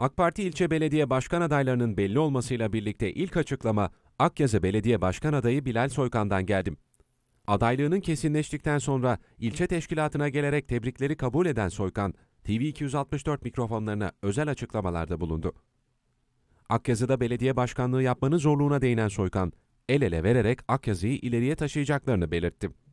AK Parti ilçe belediye başkan adaylarının belli olmasıyla birlikte ilk açıklama Akyazı Belediye Başkan Adayı Bilal Soykan'dan geldi. Adaylığının kesinleştikten sonra ilçe teşkilatına gelerek tebrikleri kabul eden Soykan, TV264 mikrofonlarına özel açıklamalarda bulundu. Akyazı'da belediye başkanlığı yapmanın zorluğuna değinen Soykan, el ele vererek Akyazı'yı ileriye taşıyacaklarını belirtti.